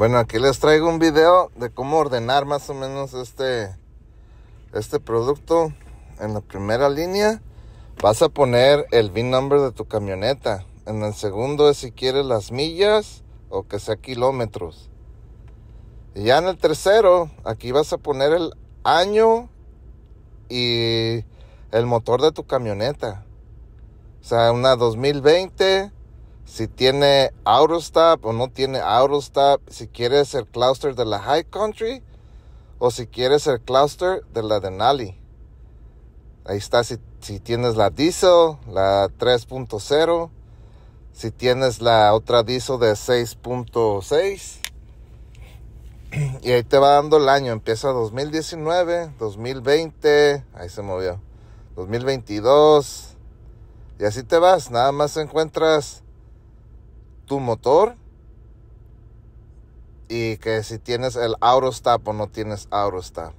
Bueno, aquí les traigo un video de cómo ordenar más o menos este, este producto. En la primera línea vas a poner el VIN number de tu camioneta. En el segundo es si quieres las millas o que sea kilómetros. Y ya en el tercero, aquí vas a poner el año y el motor de tu camioneta. O sea, una 2020 si tiene AutoStop o no tiene AutoStop, si quieres el cluster de la High Country o si quieres el cluster de la Denali. Ahí está si, si tienes la diesel, la 3.0, si tienes la otra diesel de 6.6. Y ahí te va dando el año, empieza 2019, 2020, ahí se movió, 2022. Y así te vas, nada más encuentras tu motor y que si tienes el auto o no tienes auto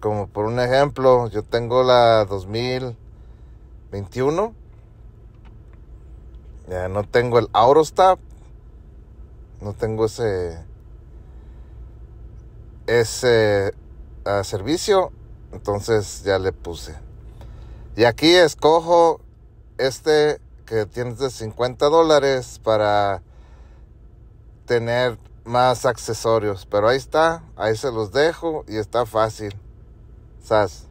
Como por un ejemplo, yo tengo la 2021. Ya no tengo el auto No tengo ese ese ah, servicio, entonces ya le puse. Y aquí escojo este que tienes de 50 dólares para tener más accesorios. Pero ahí está, ahí se los dejo y está fácil. Sas.